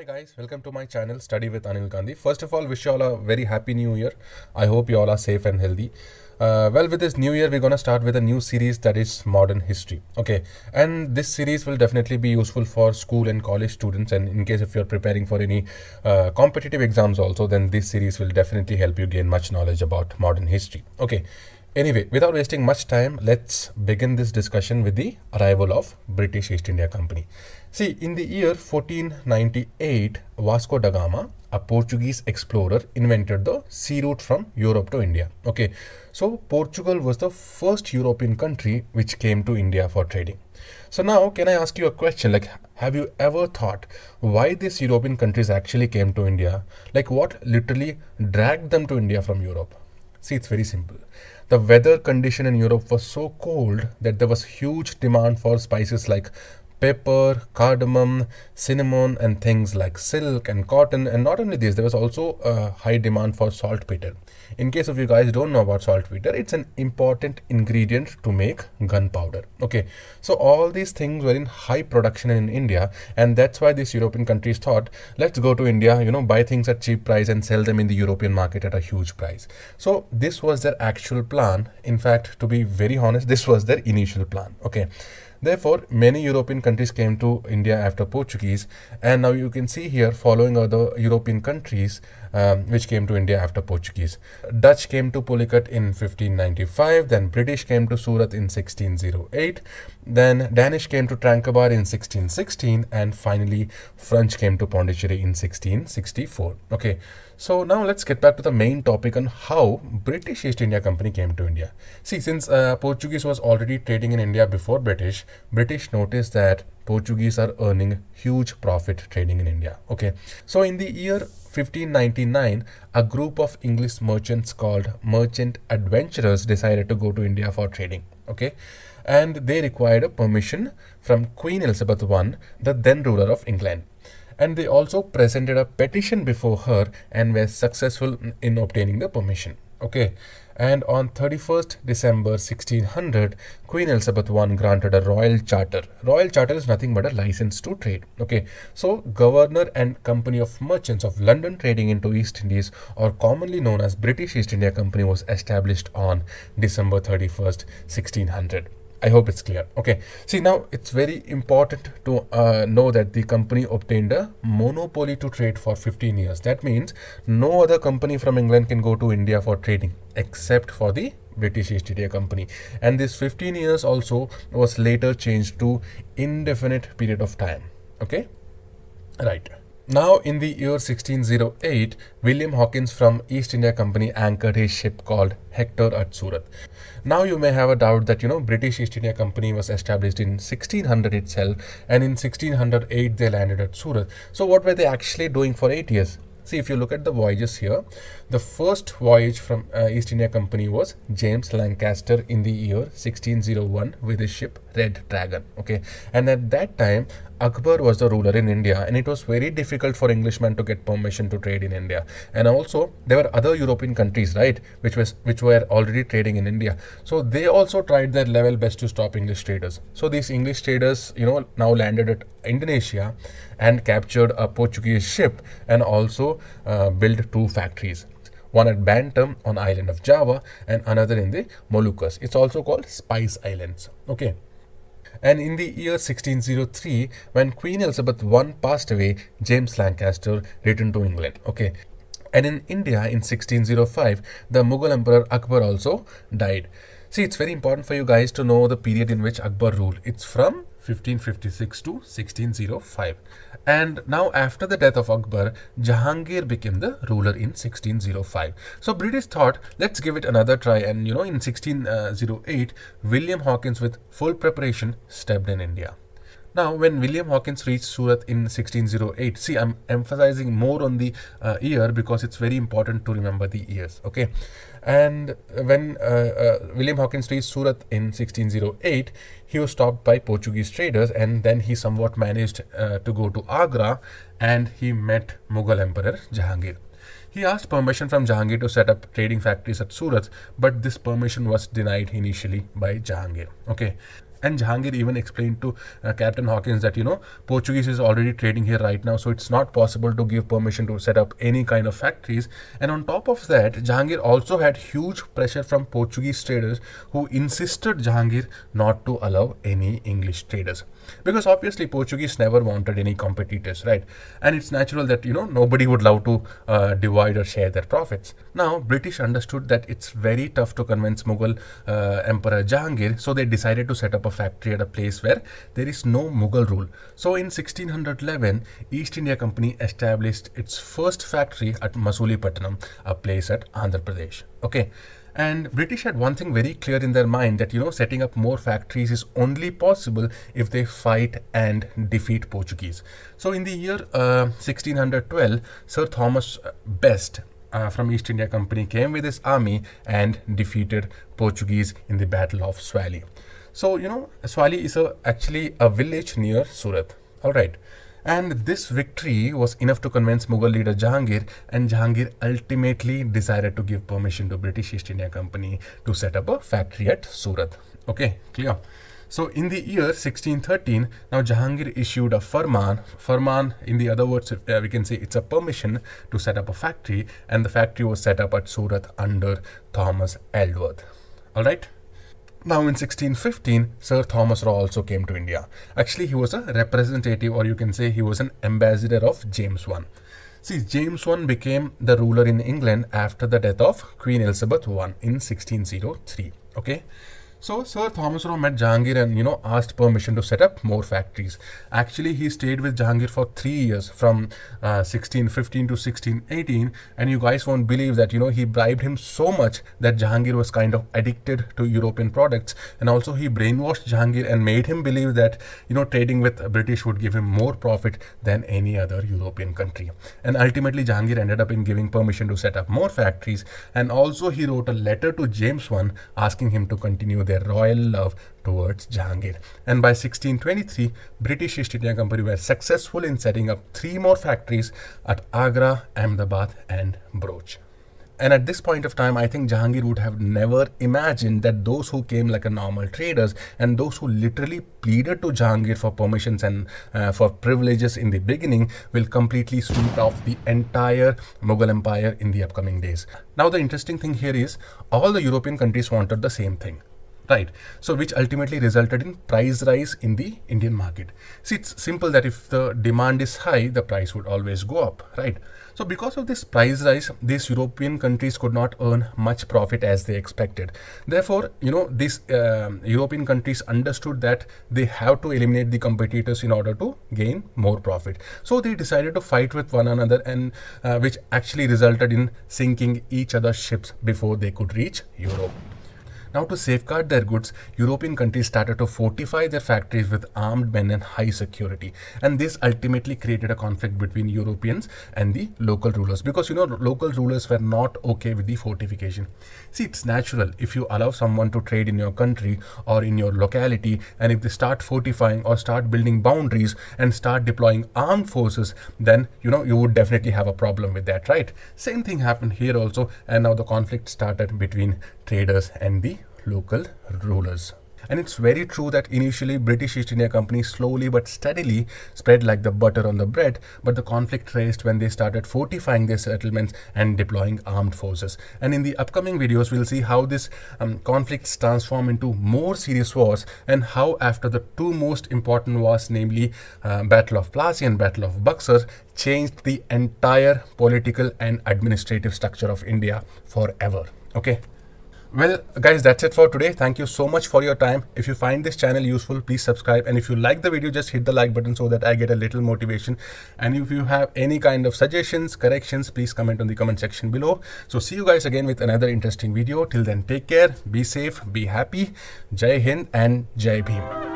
Hi guys, welcome to my channel Study with Anil Gandhi. First of all, wish you all a very happy new year. I hope you all are safe and healthy. Uh, well, with this new year, we're gonna start with a new series that is modern history. Okay, and this series will definitely be useful for school and college students, and in case if you're preparing for any uh, competitive exams also, then this series will definitely help you gain much knowledge about modern history. Okay, Anyway, without wasting much time, let's begin this discussion with the arrival of British East India Company. See, in the year 1498, Vasco da Gama, a Portuguese explorer, invented the sea route from Europe to India. Okay, so Portugal was the first European country which came to India for trading. So now, can I ask you a question? Like, have you ever thought why these European countries actually came to India? Like, what literally dragged them to India from Europe? See, it's very simple. The weather condition in Europe was so cold that there was huge demand for spices like pepper, cardamom, cinnamon, and things like silk and cotton. And not only this, there was also a high demand for saltpeter. In case of you guys don't know about saltpeter, it's an important ingredient to make gunpowder. Okay, so all these things were in high production in India, and that's why these European countries thought, let's go to India, you know, buy things at cheap price and sell them in the European market at a huge price. So this was their actual plan. In fact, to be very honest, this was their initial plan. Okay. Therefore, many European countries came to India after Portuguese, and now you can see here following other European countries um, which came to India after Portuguese. Dutch came to Pulicat in 1595, then British came to Surat in 1608, then Danish came to Trankabar in 1616, and finally French came to Pondicherry in 1664. Okay. So now let's get back to the main topic on how British East India Company came to India. See, since uh, Portuguese was already trading in India before British, British noticed that Portuguese are earning huge profit trading in India. Okay, so in the year 1599, a group of English merchants called merchant adventurers decided to go to India for trading. Okay, and they required a permission from Queen Elizabeth I, the then ruler of England and they also presented a petition before her and were successful in obtaining the permission. Okay, and on 31st December 1600, Queen Elizabeth I granted a royal charter. Royal charter is nothing but a license to trade. Okay, so governor and company of merchants of London trading into East Indies, or commonly known as British East India Company, was established on December 31st 1600. I hope it's clear. Okay. See now it's very important to uh, know that the company obtained a monopoly to trade for 15 years. That means no other company from England can go to India for trading except for the British East India Company. And this 15 years also was later changed to indefinite period of time. Okay. Right. Now, in the year 1608, William Hawkins from East India Company anchored his ship called Hector at Surat. Now, you may have a doubt that you know British East India Company was established in 1600 itself, and in 1608 they landed at Surat. So, what were they actually doing for eight years? See, if you look at the voyages here, the first voyage from uh, East India Company was James Lancaster in the year 1601 with his ship Red Dragon. Okay, and at that time, Akbar was the ruler in India, and it was very difficult for Englishmen to get permission to trade in India. And also, there were other European countries, right, which was which were already trading in India. So they also tried their level best to stop English traders. So these English traders, you know, now landed at Indonesia and captured a Portuguese ship and also uh, build two factories one at Bantam on island of Java and another in the Moluccas. It's also called Spice Islands. Okay. And in the year 1603, when Queen Elizabeth I passed away, James Lancaster returned to England. Okay. And in India in 1605, the Mughal Emperor Akbar also died. See, it's very important for you guys to know the period in which Akbar ruled. It's from 1556 to 1605. And now after the death of Akbar, Jahangir became the ruler in 1605. So British thought, let's give it another try. And you know, in 1608, William Hawkins with full preparation stepped in India. Now, when William Hawkins reached Surat in 1608, see, I'm emphasizing more on the uh, year because it's very important to remember the years, okay? And when uh, uh, William Hawkins reached Surat in 1608, he was stopped by Portuguese traders and then he somewhat managed uh, to go to Agra and he met Mughal Emperor Jahangir. He asked permission from Jahangir to set up trading factories at Surat, but this permission was denied initially by Jahangir, okay? And Jahangir even explained to uh, Captain Hawkins that, you know, Portuguese is already trading here right now, so it's not possible to give permission to set up any kind of factories. And on top of that, Jahangir also had huge pressure from Portuguese traders who insisted Jahangir not to allow any English traders. Because obviously, Portuguese never wanted any competitors, right? And it's natural that, you know, nobody would love to uh, divide or share their profits. Now, British understood that it's very tough to convince Mughal uh, Emperor Jahangir, so they decided to set up a of factory at a place where there is no Mughal rule. So in 1611, East India Company established its first factory at Masulipatnam, a place at Andhra Pradesh. Okay. And British had one thing very clear in their mind that, you know, setting up more factories is only possible if they fight and defeat Portuguese. So in the year uh, 1612, Sir Thomas Best uh, from East India Company came with his army and defeated Portuguese in the Battle of Swally. So, you know, Swali is a, actually a village near Surat. All right. And this victory was enough to convince Mughal leader Jahangir, and Jahangir ultimately decided to give permission to British East India Company to set up a factory at Surat. Okay, clear. So in the year 1613, now Jahangir issued a firman. Firman, in the other words, uh, we can say it's a permission to set up a factory, and the factory was set up at Surat under Thomas Eldworth. All right. Now in 1615, Sir Thomas Raw also came to India. Actually, he was a representative or you can say he was an ambassador of James I. See, James I became the ruler in England after the death of Queen Elizabeth I in 1603. Okay. So Sir Thomas Rao met Jahangir and you know asked permission to set up more factories. Actually, he stayed with Jahangir for three years, from uh, 1615 to 1618, and you guys won't believe that you know he bribed him so much that Jahangir was kind of addicted to European products, and also he brainwashed Jahangir and made him believe that you know trading with British would give him more profit than any other European country. And ultimately, Jahangir ended up in giving permission to set up more factories, and also he wrote a letter to James I asking him to continue their royal love towards Jahangir. And by 1623, British East India Company were successful in setting up three more factories at Agra, Ahmedabad and Broach. And at this point of time, I think Jahangir would have never imagined that those who came like a normal traders and those who literally pleaded to Jahangir for permissions and uh, for privileges in the beginning will completely sweep off the entire Mughal Empire in the upcoming days. Now, the interesting thing here is all the European countries wanted the same thing right? So which ultimately resulted in price rise in the Indian market. See, it's simple that if the demand is high, the price would always go up, right? So because of this price rise, these European countries could not earn much profit as they expected. Therefore, you know, these uh, um, European countries understood that they have to eliminate the competitors in order to gain more profit. So they decided to fight with one another and uh, which actually resulted in sinking each other's ships before they could reach Europe. Now, to safeguard their goods, European countries started to fortify their factories with armed men and high security. And this ultimately created a conflict between Europeans and the local rulers because you know, local rulers were not okay with the fortification. See, it's natural if you allow someone to trade in your country or in your locality, and if they start fortifying or start building boundaries and start deploying armed forces, then you know, you would definitely have a problem with that, right? Same thing happened here also, and now the conflict started between traders and the local rulers. And it's very true that initially British East India Company slowly but steadily spread like the butter on the bread, but the conflict raised when they started fortifying their settlements and deploying armed forces. And in the upcoming videos, we'll see how this um, conflicts transform into more serious wars and how after the two most important wars, namely uh, Battle of Plassey and Battle of Buxar, changed the entire political and administrative structure of India forever. Okay. Well, guys, that's it for today. Thank you so much for your time. If you find this channel useful, please subscribe. And if you like the video, just hit the like button so that I get a little motivation. And if you have any kind of suggestions, corrections, please comment on the comment section below. So see you guys again with another interesting video. Till then, take care, be safe, be happy. Jai Hind and Jai Bhim.